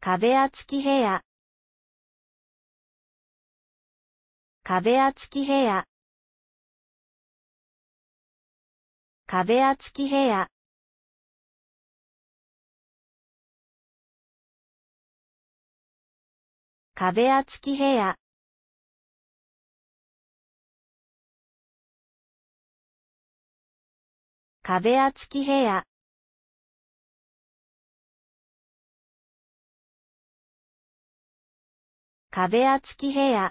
壁厚き部屋壁厚き部屋壁厚き部屋壁厚き部屋壁厚き部屋壁厚き部屋。